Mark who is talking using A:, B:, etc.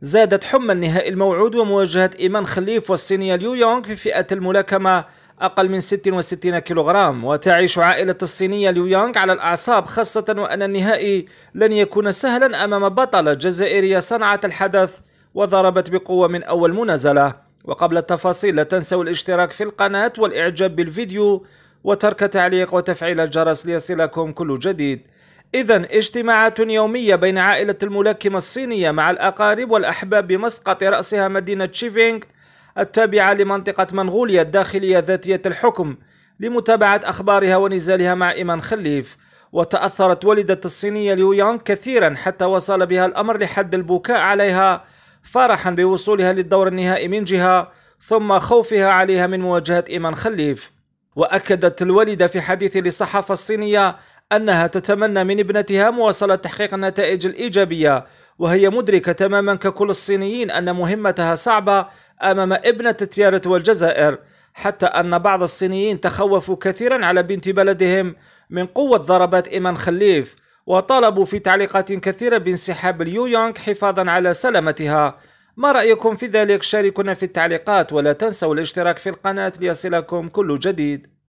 A: زادت حمى النهائي الموعود ومواجهة إيمان خليف والصينية ليو يونغ في فئة الملاكمة أقل من 66 كيلوغرام وتعيش عائلة الصينية ليو يونغ على الأعصاب خاصة وأن النهائي لن يكون سهلا أمام بطلة جزائرية صنعت الحدث وضربت بقوة من أول منازلة وقبل التفاصيل لا تنسوا الاشتراك في القناة والإعجاب بالفيديو وترك تعليق وتفعيل الجرس ليصلكم كل جديد إذا اجتماعات يومية بين عائلة الملاكمة الصينية مع الأقارب والأحباب بمسقط رأسها مدينة تشيفينغ التابعة لمنطقة منغوليا الداخلية ذاتية الحكم لمتابعة أخبارها ونزالها مع إيمان خليف وتأثرت والدة الصينية ليو يانغ كثيرا حتى وصل بها الأمر لحد البكاء عليها فرحا بوصولها للدور النهائي من جهة ثم خوفها عليها من مواجهة إيمان خليف وأكدت الوالدة في حديث للصحافة الصينية أنها تتمنى من ابنتها مواصلة تحقيق النتائج الإيجابية وهي مدركة تماما ككل الصينيين أن مهمتها صعبة أمام ابنة تيارت والجزائر حتى أن بعض الصينيين تخوفوا كثيرا على بنت بلدهم من قوة ضربات إيمان خليف وطالبوا في تعليقات كثيرة بانسحاب اليو يونغ حفاظا على سلامتها ما رأيكم في ذلك شاركونا في التعليقات ولا تنسوا الاشتراك في القناة ليصلكم كل جديد